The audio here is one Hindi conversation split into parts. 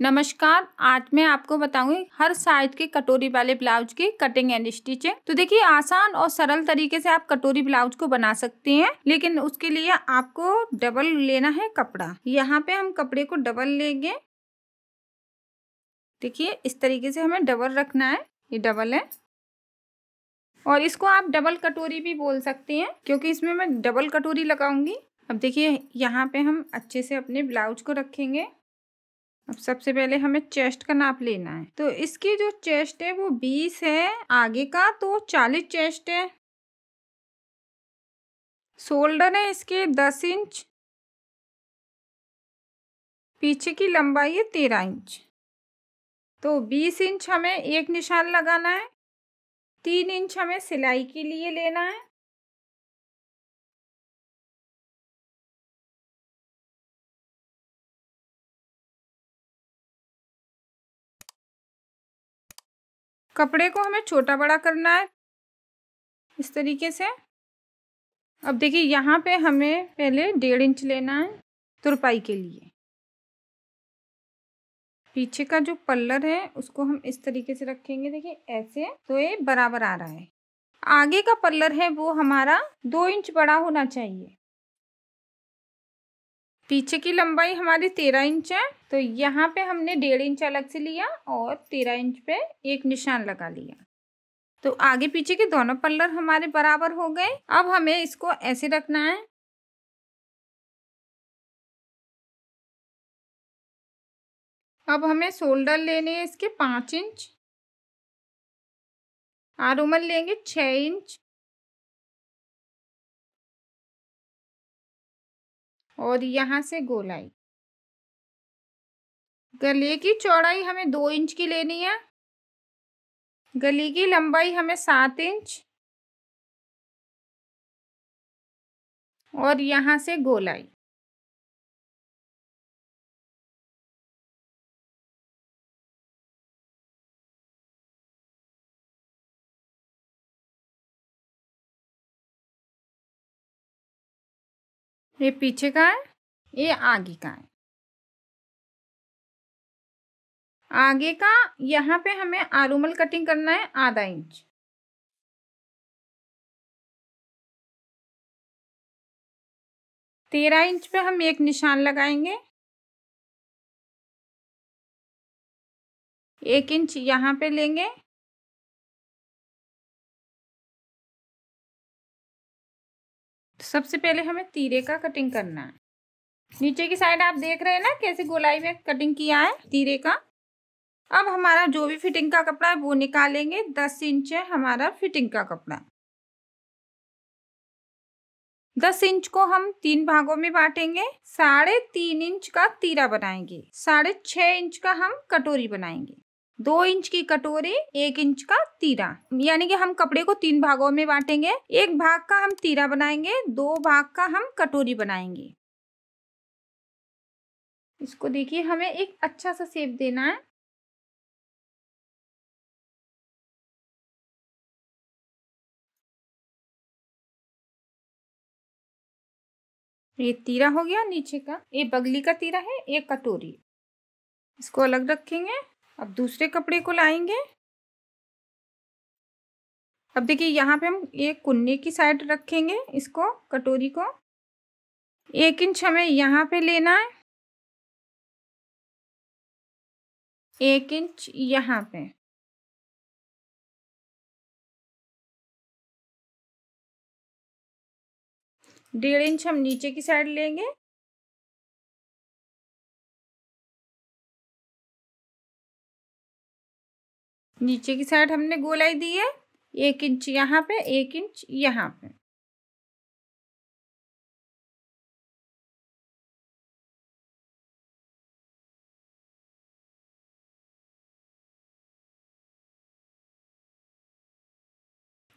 नमस्कार आज मैं आपको बताऊंगी हर साइज के कटोरी वाले ब्लाउज की कटिंग एंड स्टिचिंग तो देखिए आसान और सरल तरीके से आप कटोरी ब्लाउज को बना सकते हैं लेकिन उसके लिए आपको डबल लेना है कपड़ा यहाँ पे हम कपड़े को डबल लेंगे देखिए इस तरीके से हमें डबल रखना है ये डबल है और इसको आप डबल कटोरी भी बोल सकते हैं क्योंकि इसमें मैं डबल कटोरी लगाऊंगी अब देखिए यहाँ पे हम अच्छे से अपने ब्लाउज को रखेंगे अब सबसे पहले हमें चेस्ट का नाप लेना है तो इसकी जो चेस्ट है वो बीस है आगे का तो चालीस चेस्ट है शोल्डर है इसके दस इंच पीछे की लंबाई है तेरह इंच तो बीस इंच हमें एक निशान लगाना है तीन इंच हमें सिलाई के लिए लेना है कपड़े को हमें छोटा बड़ा करना है इस तरीके से अब देखिए यहाँ पे हमें पहले डेढ़ इंच लेना है तुरपाई के लिए पीछे का जो पल्लर है उसको हम इस तरीके से रखेंगे देखिए ऐसे तो ये बराबर आ रहा है आगे का पल्लर है वो हमारा दो इंच बड़ा होना चाहिए पीछे की लंबाई हमारी तेरह इंच है तो यहाँ पे हमने डेढ़ इंच अलग से लिया और तेरह इंच पे एक निशान लगा लिया तो आगे पीछे के दोनों पल्लर हमारे बराबर हो गए अब हमें इसको ऐसे रखना है अब हमें शोल्डर लेने हैं इसके पाँच इंच आरूमल लेंगे छ इंच और यहाँ से गोलाई गले की चौड़ाई हमें दो इंच की लेनी है गले की लंबाई हमें सात इंच और यहाँ से गोलाई ये पीछे का है ये आगे का है आगे का यहाँ पे हमें आरूमल कटिंग करना है आधा इंच तेरह इंच पे हम एक निशान लगाएंगे एक इंच यहाँ पे लेंगे सबसे पहले हमें तीरे का कटिंग करना है नीचे की साइड आप देख रहे हैं ना कैसे गोलाई में कटिंग किया है तीरे का अब हमारा जो भी फिटिंग का कपड़ा है वो निकालेंगे दस इंच है हमारा फिटिंग का कपड़ा दस इंच को हम तीन भागों में बांटेंगे साढ़े तीन इंच का तीरा बनाएंगे साढ़े छः इंच का हम कटोरी बनाएंगे दो इंच की कटोरी एक इंच का तीरा यानी कि हम कपड़े को तीन भागों में बांटेंगे एक भाग का हम तीरा बनाएंगे दो भाग का हम कटोरी बनाएंगे इसको देखिए हमें एक अच्छा सा सेप देना है ये तीरा हो गया नीचे का ये बगली का तीरा है एक कटोरी इसको अलग रखेंगे अब दूसरे कपड़े को लाएंगे अब देखिए यहाँ पे हम एक कुन्ने की साइड रखेंगे इसको कटोरी को एक इंच हमें यहाँ पे लेना है एक इंच यहाँ पे डेढ़ इंच हम नीचे की साइड लेंगे नीचे की साइड हमने गोलाई दी है एक इंच यहाँ पे एक इंच यहाँ पे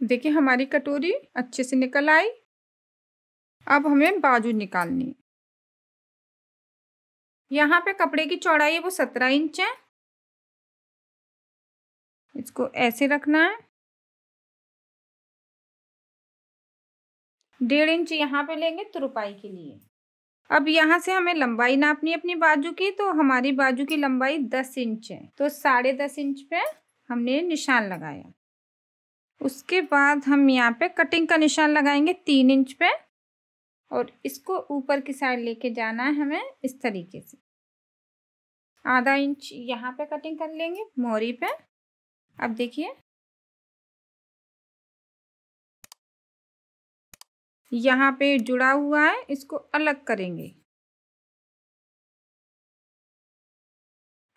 देखिए हमारी कटोरी अच्छे से निकल आई अब हमें बाजू निकालनी यहाँ पे कपड़े की चौड़ाई है वो सत्रह इंच है इसको ऐसे रखना है डेढ़ इंच यहाँ पे लेंगे तुरपाई के लिए अब यहाँ से हमें लंबाई नापनी अपनी बाजू की तो हमारी बाजू की लंबाई दस इंच है तो साढ़े दस इंच पे हमने निशान लगाया उसके बाद हम यहाँ पे कटिंग का निशान लगाएंगे तीन इंच पे और इसको ऊपर की साइड लेके जाना है हमें इस तरीके से आधा इंच यहाँ पे कटिंग कर लेंगे मोरी पे अब देखिए यहाँ पे जुड़ा हुआ है इसको अलग करेंगे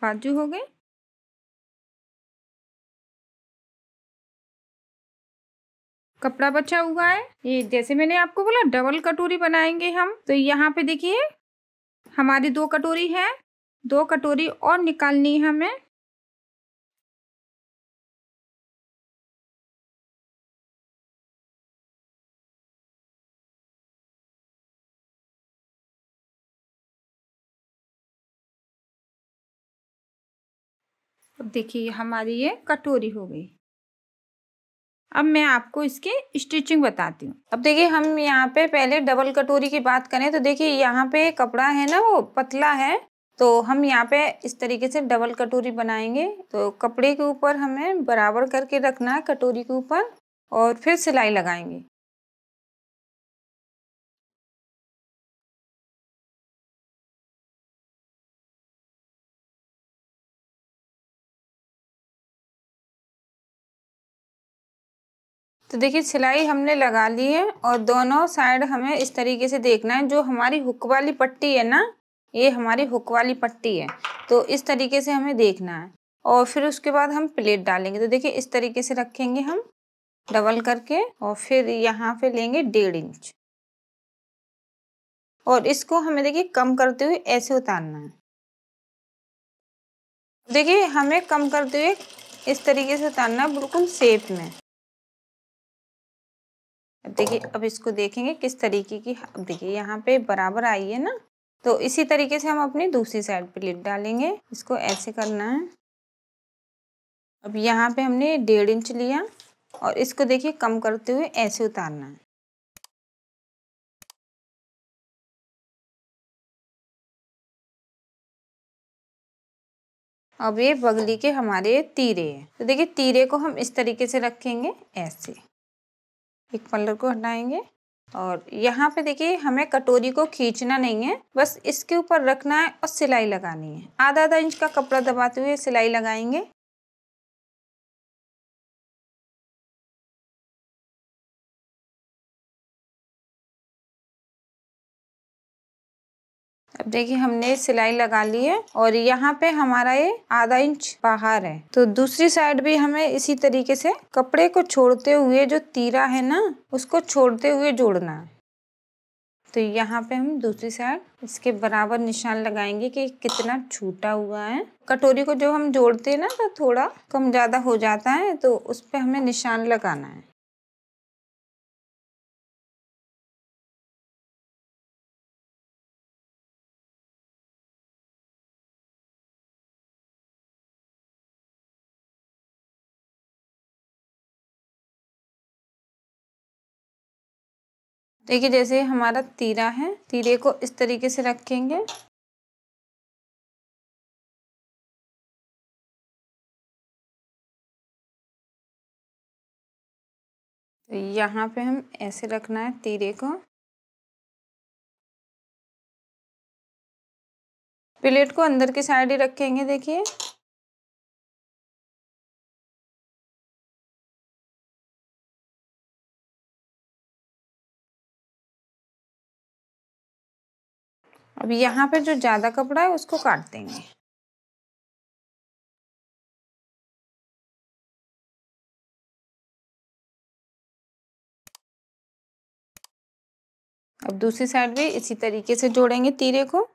बाजू हो गए कपड़ा बचा हुआ है ये जैसे मैंने आपको बोला डबल कटोरी बनाएंगे हम तो यहाँ पे देखिए हमारी दो कटोरी है दो कटोरी और निकालनी है हमें देखिए हमारी ये कटोरी हो गई अब मैं आपको इसकी स्टिचिंग बताती हूँ अब देखिए हम यहाँ पे पहले डबल कटोरी की बात करें तो देखिए यहाँ पे कपड़ा है ना वो पतला है तो हम यहाँ पे इस तरीके से डबल कटोरी बनाएंगे तो कपड़े के ऊपर हमें बराबर करके रखना है कटोरी के ऊपर और फिर सिलाई लगाएंगे तो देखिए सिलाई हमने लगा ली है और दोनों साइड हमें इस तरीके से देखना है जो हमारी हुक वाली पट्टी है ना ये हमारी हुक वाली पट्टी है तो इस तरीके से हमें देखना है और फिर उसके बाद हम प्लेट डालेंगे तो देखिए इस तरीके से रखेंगे हम डबल करके और फिर यहाँ पे लेंगे डेढ़ इंच और इसको हमें देखिए कम करते हुए ऐसे उतारना है देखिए हमें कम करते हुए इस तरीके से उतारना है बिल्कुल सेप में अब देखिए अब इसको देखेंगे किस तरीके की अब देखिए यहाँ पे बराबर आई है ना तो इसी तरीके से हम अपनी दूसरी साइड पे लिड डालेंगे इसको ऐसे करना है अब यहाँ पे हमने डेढ़ इंच लिया और इसको देखिए कम करते हुए ऐसे उतारना है अब ये बगली के हमारे तीरे हैं तो देखिए तीरे को हम इस तरीके से रखेंगे ऐसे एक पल्लर को हटाएंगे और यहाँ पे देखिए हमें कटोरी को खींचना नहीं है बस इसके ऊपर रखना है और सिलाई लगानी है आधा आधा इंच का कपड़ा दबाते हुए सिलाई लगाएंगे देखिए हमने सिलाई लगा ली है और यहाँ पे हमारा ये आधा इंच बाहर है तो दूसरी साइड भी हमें इसी तरीके से कपड़े को छोड़ते हुए जो तीरा है ना उसको छोड़ते हुए जोड़ना है तो यहाँ पे हम दूसरी साइड इसके बराबर निशान लगाएंगे कि कितना छूटा हुआ है कटोरी को जो हम जोड़ते हैं ना तो थोड़ा कम ज़्यादा हो जाता है तो उस पर हमें निशान लगाना है देखिए जैसे हमारा तीरा है तीरे को इस तरीके से रखेंगे तो यहाँ पे हम ऐसे रखना है तीरे को प्लेट को अंदर की साइड ही रखेंगे देखिए अब यहाँ पर जो ज़्यादा कपड़ा है उसको काट देंगे अब दूसरी साइड भी इसी तरीके से जोड़ेंगे तीरे को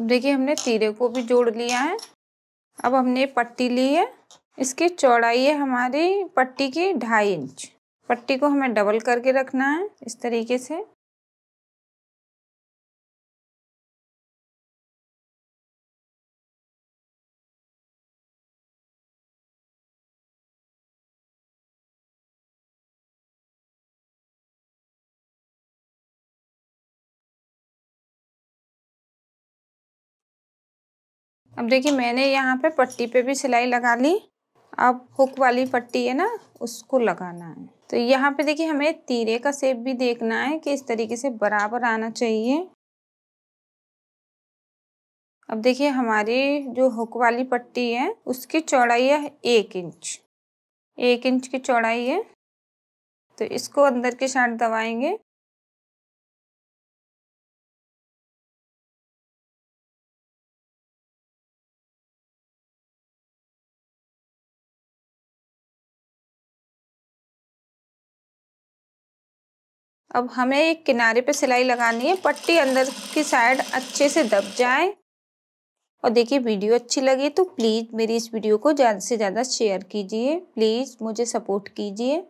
अब देखिए हमने तीरे को भी जोड़ लिया है अब हमने पट्टी ली है इसकी चौड़ाई है हमारी पट्टी की ढाई इंच पट्टी को हमें डबल करके रखना है इस तरीके से अब देखिए मैंने यहाँ पे पट्टी पे भी सिलाई लगा ली अब हुक वाली पट्टी है ना उसको लगाना है तो यहाँ पे देखिए हमें तीरे का सेप भी देखना है कि इस तरीके से बराबर आना चाहिए अब देखिए हमारी जो हुक वाली पट्टी है उसकी चौड़ाई है एक इंच एक इंच की चौड़ाई है तो इसको अंदर के साइड दबाएंगे अब हमें एक किनारे पे सिलाई लगानी है पट्टी अंदर की साइड अच्छे से दब जाए और देखिए वीडियो अच्छी लगे तो प्लीज़ मेरी इस वीडियो को ज़्यादा से ज़्यादा शेयर कीजिए प्लीज़ मुझे सपोर्ट कीजिए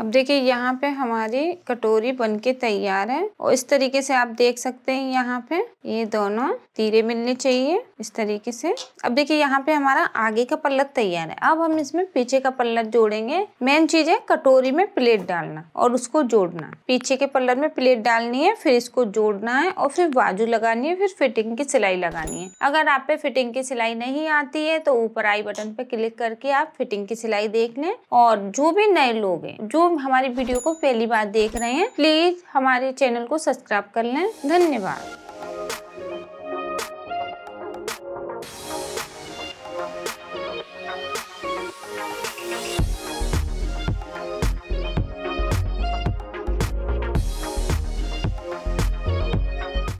अब देखिए यहाँ पे हमारी कटोरी बनके तैयार है और इस तरीके से आप देख सकते हैं यहाँ पे ये दोनों तीरे मिलने चाहिए इस तरीके से अब देखिए यहाँ पे हमारा आगे का पल्लत तैयार है अब हम इसमें पीछे का पल्लत जोड़ेंगे मेन चीज है कटोरी में प्लेट डालना और उसको जोड़ना पीछे के पल्लत में प्लेट डालनी है फिर इसको जोड़ना है और फिर बाजू लगानी है फिर फिटिंग की सिलाई लगानी है अगर आप पे फिटिंग की सिलाई नहीं आती है तो ऊपर आई बटन पे क्लिक करके आप फिटिंग की सिलाई देख लें और जो भी नए लोग हैं जो लोग हमारी वीडियो को पहली बार देख रहे हैं प्लीज हमारे चैनल को सब्सक्राइब कर लें धन्यवाद